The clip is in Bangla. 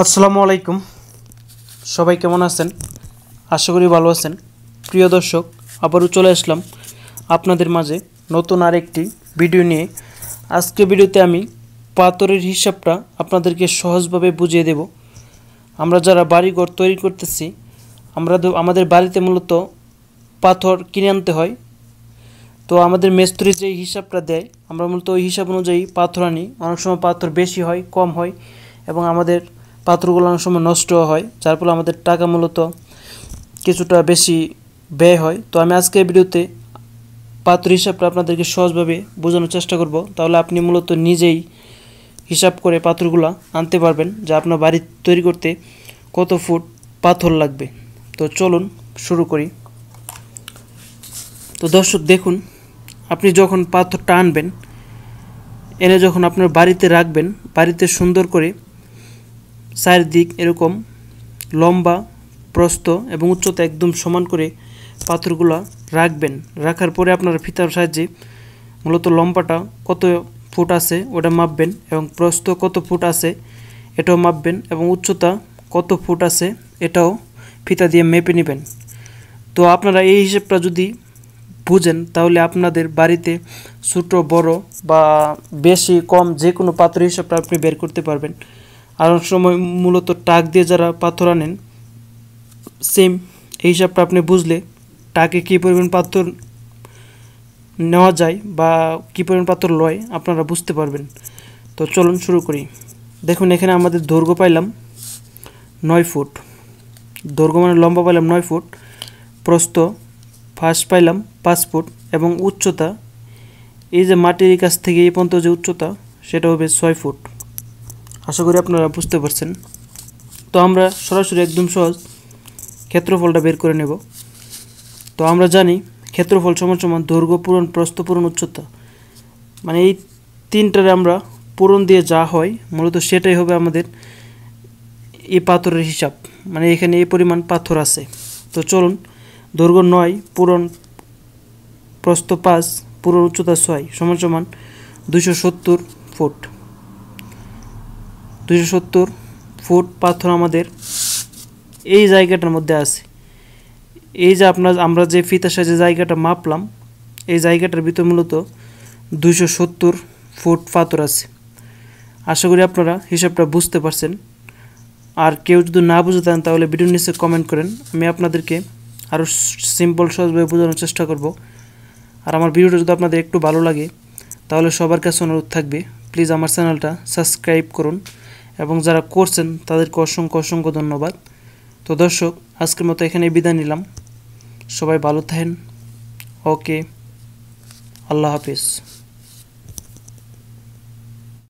আসসালামু আলাইকুম সবাই কেমন আছেন আশা করি ভালো আছেন প্রিয় দর্শক আবারও চলে আসলাম আপনাদের মাঝে নতুন আরেকটি ভিডিও নিয়ে আজকে ভিডিওতে আমি পাথরের হিসাবটা আপনাদেরকে সহজভাবে বুঝিয়ে দেব আমরা যারা বাড়িঘর তৈরি করতেছি আমরা আমাদের বাড়িতে মূলত পাথর কিনে আনতে হয় তো আমাদের মেস্তুরি যে হিসাবটা দেয় আমরা মূলত ওই হিসাব অনুযায়ী পাথর আনি অনেক সময় পাথর বেশি হয় কম হয় এবং আমাদের পাত্রগুলো অনেক সময় নষ্ট হয় যার ফলে আমাদের টাকা মূলত কিছুটা বেশি ব্যয় হয় তো আমি আজকে ভিডিওতে পাত্র হিসাবটা আপনাদেরকে সহজভাবে বোঝানোর চেষ্টা করব তাহলে আপনি মূলত নিজেই হিসাব করে পাত্রগুলো আনতে পারবেন যা আপনার বাড়ি তৈরি করতে কত ফুট পাথর লাগবে তো চলুন শুরু করি তো দর্শক দেখুন আপনি যখন পাথরটা আনবেন এনে যখন আপনার বাড়িতে রাখবেন বাড়িতে সুন্দর করে চারদিক এরকম লম্বা প্রস্থ এবং উচ্চতা একদম সমান করে পাথরগুলা রাখবেন রাখার পরে আপনারা ফিতার সাহায্যে মূলত লম্বাটা কত ফুট আছে ওটা মাপবেন এবং প্রস্থ কত ফুট আছে এটাও মাপবেন এবং উচ্চতা কত ফুট আছে এটাও ফিতা দিয়ে মেপে নেবেন তো আপনারা এই হিসেবটা যদি বুঝেন তাহলে আপনাদের বাড়িতে ছোটো বড় বা বেশি কম যে কোনো পাত্র হিসাবটা আপনি বের করতে পারবেন আর অনেক সময় মূলত টাক দিয়ে যারা পাথর আনেন সেম এই হিসাবটা আপনি বুঝলে টাকে কী পরিমাণ পাথর নেওয়া যায় বা কী পরিমাণ পাথর লয় আপনারা বুঝতে পারবেন তো চলুন শুরু করি দেখুন এখানে আমাদের দৈর্ঘ্য পাইলাম নয় ফুট দৈর্ঘ্য মানে লম্বা পাইলাম নয় ফুট প্রস্থ ফাঁস পাইলাম পাঁচ ফুট এবং উচ্চতা এই যে মাটির কাছ থেকে এই পর্যন্ত যে উচ্চতা সেটা হবে ছয় ফুট আশা করি আপনারা বুঝতে পারছেন তো আমরা সরাসরি একদম সহজ ক্ষেত্রফলটা বের করে নেব তো আমরা জানি ক্ষেত্রফল সমান সমান দৈর্ঘ্য পূরণ প্রস্থ পূরণ উচ্চতা মানে এই তিনটারে আমরা পূরণ দিয়ে যা হয় মূলত সেটাই হবে আমাদের এই পাথরের হিসাব মানে এখানে এই পরিমাণ পাথর আছে তো চলুন দৈর্ঘ্য নয় পূরণ প্রস্থ পাঁচ পূরণ উচ্চতা ছয় সমান সমান দুশো সত্তর ফুট দুশো সত্তর ফুট পাথর আমাদের এই জায়গাটার মধ্যে আছে এই যে আপনার আমরা যে ফিতার সাজে জায়গাটা মাপলাম এই জায়গাটার ভিতর মূলত দুশো সত্তর ফুট পাথর আছে আশা করি আপনারা হিসাবটা বুঝতে পারছেন আর কেউ যদি না বুঝে থাকেন তাহলে ভিডিওর নিচে কমেন্ট করেন আমি আপনাদেরকে আরও সিম্পল সহজভাবে বোঝানোর চেষ্টা করব আর আমার ভিডিওটা যদি আপনাদের একটু ভালো লাগে তাহলে সবার কাছে অনুরোধ থাকবে প্লিজ আমার চ্যানেলটা সাবস্ক্রাইব করুন এবং যারা করছেন তাদেরকে অসংখ্য অসংখ্য ধন্যবাদ তো দর্শক আজকের মতো এখানে বিদায় নিলাম সবাই ভালো থাকেন ওকে আল্লাহ হাফিজ